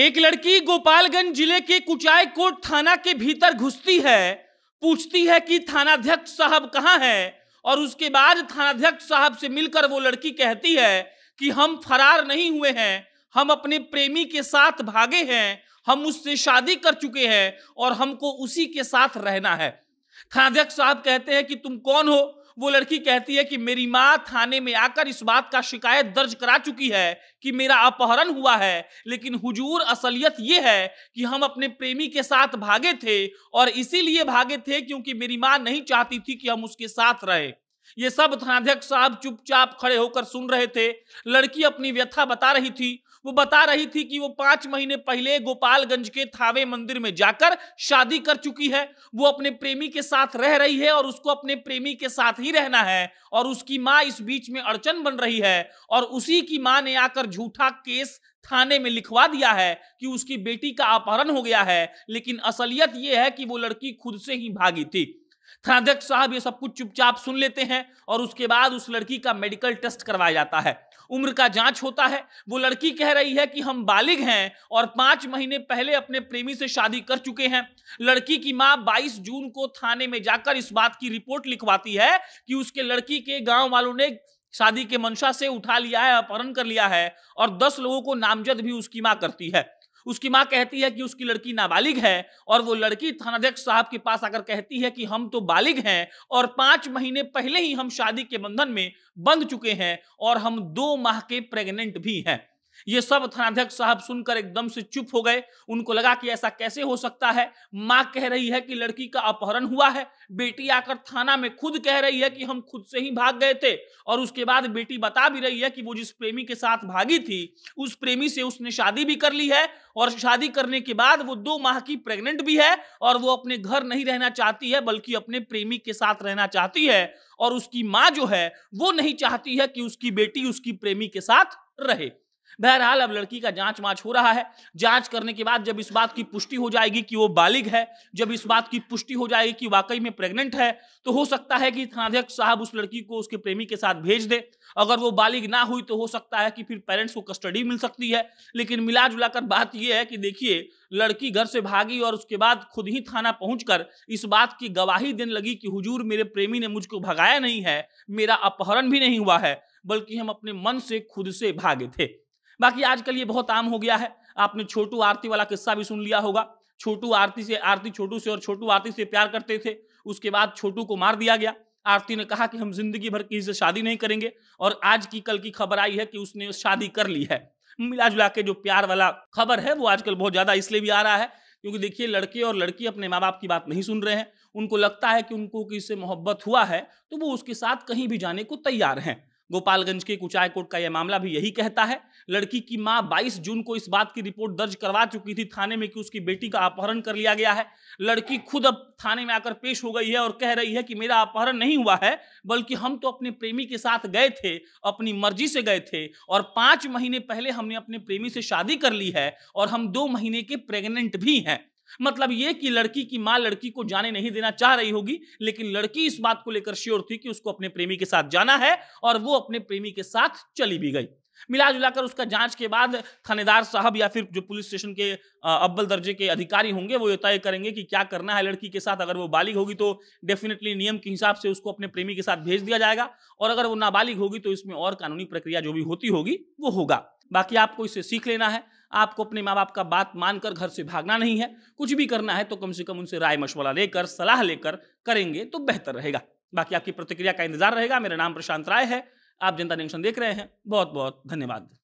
एक लड़की गोपालगंज जिले के कुचाय कोट थाना के भीतर घुसती है पूछती है कि थानाध्यक्ष साहब कहाँ हैं और उसके बाद थानाध्यक्ष साहब से मिलकर वो लड़की कहती है कि हम फरार नहीं हुए हैं हम अपने प्रेमी के साथ भागे हैं हम उससे शादी कर चुके हैं और हमको उसी के साथ रहना है थानाध्यक्ष साहब कहते हैं कि तुम कौन हो वो लड़की कहती है कि मेरी माँ थाने में आकर इस बात का शिकायत दर्ज करा चुकी है कि मेरा अपहरण हुआ है लेकिन हुजूर असलियत ये है कि हम अपने प्रेमी के साथ भागे थे और इसीलिए भागे थे क्योंकि मेरी माँ नहीं चाहती थी कि हम उसके साथ रहें ये सब थानाध्यक्ष साहब चुपचाप खड़े होकर सुन रहे थे लड़की अपनी व्यथा बता रही थी वो बता रही थी कि वो पांच महीने पहले गोपालगंज के थावे मंदिर में जाकर शादी कर चुकी है वो अपने प्रेमी के साथ रह रही है और उसको अपने प्रेमी के साथ ही रहना है और उसकी माँ इस बीच में अड़चन बन रही है और उसी की माँ ने आकर झूठा केस थाने में लिखवा दिया है कि उसकी बेटी का अपहरण हो गया है लेकिन असलियत यह है कि वो लड़की खुद से ही भागी थी थानाध्यक्ष साहब ये सब कुछ चुपचाप सुन लेते हैं और उसके बाद उस लड़की का मेडिकल टेस्ट करवाया जाता है उम्र का जांच होता है वो लड़की कह रही है कि हम बालिग हैं और पांच महीने पहले अपने प्रेमी से शादी कर चुके हैं लड़की की मां 22 जून को थाने में जाकर इस बात की रिपोर्ट लिखवाती है कि उसके लड़की के गांव वालों ने शादी के मंशा से उठा लिया है अपहरण कर लिया है और दस लोगों को नामजद भी उसकी मां करती है उसकी माँ कहती है कि उसकी लड़की नाबालिग है और वो लड़की थानाध्यक्ष साहब के पास आकर कहती है कि हम तो बालिग हैं और पांच महीने पहले ही हम शादी के बंधन में बंध चुके हैं और हम दो माह के प्रेग्नेंट भी हैं ये सब थानाध्यक्ष साहब सुनकर एकदम से चुप हो गए उनको लगा कि ऐसा कैसे हो सकता है माँ कह रही है कि लड़की का अपहरण हुआ है बेटी आकर थाना में खुद कह रही है कि हम खुद से ही भाग गए थे और उसके बाद बेटी बता भी रही है कि वो जिस प्रेमी के साथ भागी थी उस प्रेमी से उसने शादी भी कर ली है और शादी करने के बाद वो दो माह की प्रेग्नेंट भी है और वो अपने घर नहीं रहना चाहती है बल्कि अपने प्रेमी के साथ रहना चाहती है और उसकी माँ जो है वो नहीं चाहती है कि उसकी बेटी उसकी प्रेमी के साथ रहे बहरहाल अब लड़की का जांच वाँच हो रहा है जांच करने के बाद जब इस बात की पुष्टि हो जाएगी कि वो बालिग है जब इस बात की पुष्टि हो जाएगी कि वाकई में प्रेग्नेंट है तो हो सकता है कि थानाध्यक्ष साहब उस लड़की को उसके प्रेमी के साथ भेज दे अगर वो बालिग ना हुई तो हो सकता है कि फिर पेरेंट्स को कस्टडी मिल सकती है लेकिन मिला जुलाकर बात यह है कि देखिए लड़की घर से भागी और उसके बाद खुद ही थाना पहुंचकर इस बात की गवाही देने लगी कि हुजूर मेरे प्रेमी ने मुझको भगाया नहीं है मेरा अपहरण भी नहीं हुआ है बल्कि हम अपने मन से खुद से भागे थे बाकी आजकल ये बहुत आम हो गया है आपने छोटू आरती वाला किस्सा भी सुन लिया होगा छोटू आरती से आरती छोटू से और छोटू आरती से प्यार करते थे उसके बाद छोटू को मार दिया गया आरती ने कहा कि हम जिंदगी भर किसी से शादी नहीं करेंगे और आज की कल की खबर आई है कि उसने शादी कर ली है मिला जुला के जो प्यार वाला खबर है वो आजकल बहुत ज़्यादा इसलिए भी आ रहा है क्योंकि देखिए लड़के और लड़की अपने माँ बाप की बात नहीं सुन रहे हैं उनको लगता है कि उनको किसी से मोहब्बत हुआ है तो वो उसके साथ कहीं भी जाने को तैयार हैं गोपालगंज के कुचाय कोर्ट का यह मामला भी यही कहता है लड़की की मां 22 जून को इस बात की रिपोर्ट दर्ज करवा चुकी थी थाने में कि उसकी बेटी का अपहरण कर लिया गया है लड़की खुद अब थाने में आकर पेश हो गई है और कह रही है कि मेरा अपहरण नहीं हुआ है बल्कि हम तो अपने प्रेमी के साथ गए थे अपनी मर्जी से गए थे और पाँच महीने पहले हमने अपने प्रेमी से शादी कर ली है और हम दो महीने के प्रेगनेंट भी हैं मतलब ये कि लड़की की माँ लड़की को जाने नहीं देना चाह रही होगी लेकिन लड़की इस बात को लेकर श्योर थी कि उसको अपने प्रेमी के साथ जाना है और वो अपने प्रेमी के साथ चली भी गई मिला जुलाकर उसका जांच के बाद थानेदार साहब या फिर जो पुलिस स्टेशन के अव्वल दर्जे के अधिकारी होंगे वो ये तय करेंगे कि क्या करना है लड़की के साथ अगर वो बालिग होगी तो डेफिनेटली नियम के हिसाब से उसको अपने प्रेमी के साथ भेज दिया जाएगा और अगर वो नाबालिग होगी तो इसमें और कानूनी प्रक्रिया जो भी होती होगी वो होगा बाकी आपको इसे सीख लेना है आपको अपने माँ बाप का बात मानकर घर से भागना नहीं है कुछ भी करना है तो कम से कम उनसे राय मशवरा लेकर सलाह लेकर करेंगे तो बेहतर रहेगा बाकी आपकी प्रतिक्रिया का इंतजार रहेगा मेरा नाम प्रशांत राय है आप जनता जंक्शन देख रहे हैं बहुत बहुत धन्यवाद